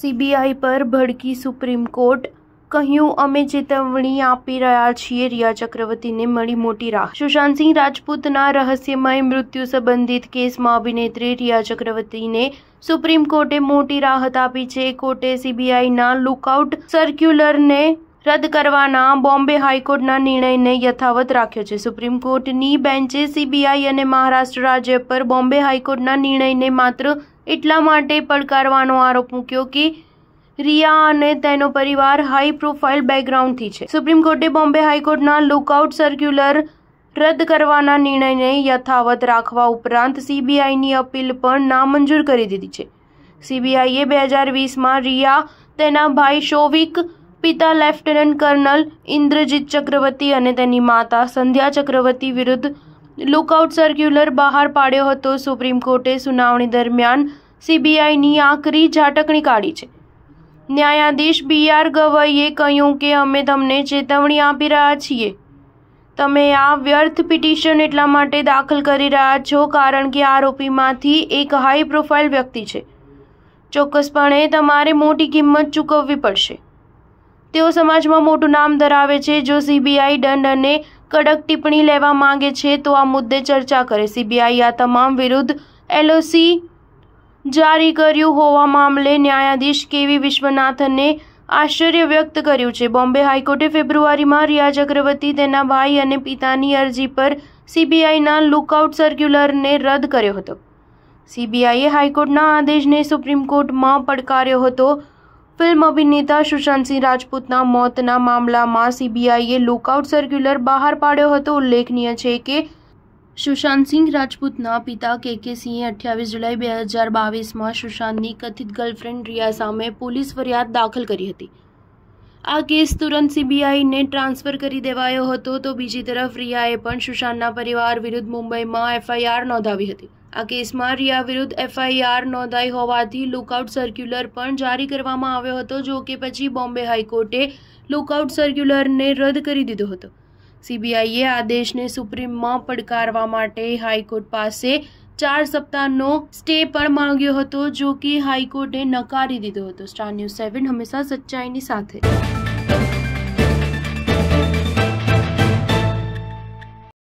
CBI પર ભડકી supreme court કહ્યું અમે ચેતવણી આપી રહ્યા છીએ રિયા ચક્રવર્તીને મળી મોટી રાહ સુશાંત સિંહ રાજપૂતના રહસ્યમય મૃત્યુ સંબંધિત કેસમાં અભિનેત્રી રિયા ચક્રવર્તીને સુપ્રીમ કોર્ટે મોટી રાહત આપી છે કોર્ટે સીબીઆઈના લુકઆઉટ સર્ક્યુલરને રદ કરવાના બોમ્બે હાઈકોર્ટના નિર્ણયને યથાવત રાખ્યો છે સુપ્રીમ કોર્ટની બેન્ચે સીબીઆઈ અને મહારાષ્ટ્ર રાજ્ય પર બોમ્બે હાઈકોર્ટના નિર્ણયને માત્ર એટલા માટે પડકારવાનો આરોપ મૂક્યો કે રિયા અને તેનો પરિવાર હાઈ પ્રોફાઇલ બેકગ્રાઉન્ડથી છે સુપ્રીમ કોર્ટે બોમ્બે હાઈકોર્ટના લુકઆઉટ સર્ક્યુલર રદ કરવાના નિર્ણયને યથાવત રાખવા ઉપરાંત સીબીઆઈની અપીલ પણ નામંજૂર કરી દીધી છે સીબીઆઈએ બે હજાર વીસમાં રિયા તેના ભાઈ શોવિક પિતા લેફ્ટનન્ટ કર્નલ ઇન્દ્રજીત ચક્રવર્તી અને તેની માતા સંધ્યા ચક્રવર્તી વિરુદ્ધ લુકઆઉટ સર્ક્યુલર બહાર પાડ્યો હતો સુપ્રીમ કોર્ટે સુનાવણી દરમિયાન સીબીઆઈની આકરી ઝાટકણી કાઢી છે ન્યાયાધીશ બી આર ગવાઈએ કહ્યું કે અમે તમને ચેતવણી આપી રહ્યા છીએ તમે આ વ્યર્થ પિટિશન એટલા માટે દાખલ કરી રહ્યા છો કારણ કે આરોપીમાંથી એક હાઈ પ્રોફાઇલ વ્યક્તિ છે ચોક્કસપણે તમારે મોટી કિંમત ચૂકવવી પડશે તેઓ સમાજમાં મોટું નામ ધરાવે છે જો સીબીઆઈ દંડ અને કડક ટિપ્પણી લેવા માંગે છે તો આ મુદ્દે ચર્ચા કરે સીબીઆઈ આ તમામ વિરુદ્ધ એલઓસી જારી કર્યું હોવા મામલે ન્યાયાધીશ કેવી વિશ્વનાથને આશ્ચર્ય વ્યક્ત કર્યું છે બોમ્બે હાઈકોર્ટે ફેબ્રુઆરીમાં રિયા ચક્રવર્તી તેના ભાઈ અને પિતાની અરજી પર સીબીઆઈના લુકઆઉટ સર્ક્યુલરને રદ કર્યો હતો સીબીઆઈએ હાઈકોર્ટના આદેશને સુપ્રીમ કોર્ટમાં પડકાર્યો હતો ફિલ્મ અભિનેતા સુશાંતસિંહ રાજપૂતના મોતના મામલામાં સીબીઆઈએ લુકઆઉટ સર્ક્યુલર બહાર પાડ્યો હતો ઉલ્લેખનીય છે કે સુશાંતસિંહ રાજપૂતના પિતા કે કે સિંહે અઠ્યાવીસ જુલાઈ બે હજાર બાવીસમાં સુશાંતની કથિત ગર્લફ્રેન્ડ રિયા સામે પોલીસ ફરિયાદ દાખલ કરી હતી આ કેસ તુરંત સીબીઆઈને ટ્રાન્સફર કરી દેવાયો હતો તો બીજી તરફ રિયાએ પણ સુશાંતના પરિવાર વિરુદ્ધ મુંબઈમાં એફઆઈઆર નોંધાવી હતી આ કેસમાં રિયા વિરુદ્ધ એફઆઈઆર નોંધાઈ હોવાથી લુકઆઉટ સર્ક્યુલર પણ જારી કરવામાં આવ્યો હતો જો કે પછી બોમ્બે હાઈકોર્ટે લુકઆઉટ સર્ક્યુલરને રદ કરી દીધો હતો સીબીઆઈએ આદેશને સુપ્રીમમાં પડકારવા માટે હાઈકોર્ટ પાસે ચાર સપ્તાહનો સ્ટે પણ માંગ્યો હતો જો કે હાઈકોર્ટે નકારી દીધો હતો સ્ટાર ન્યૂઝ સેવન હંમેશા સચ્ચાઈની સાથે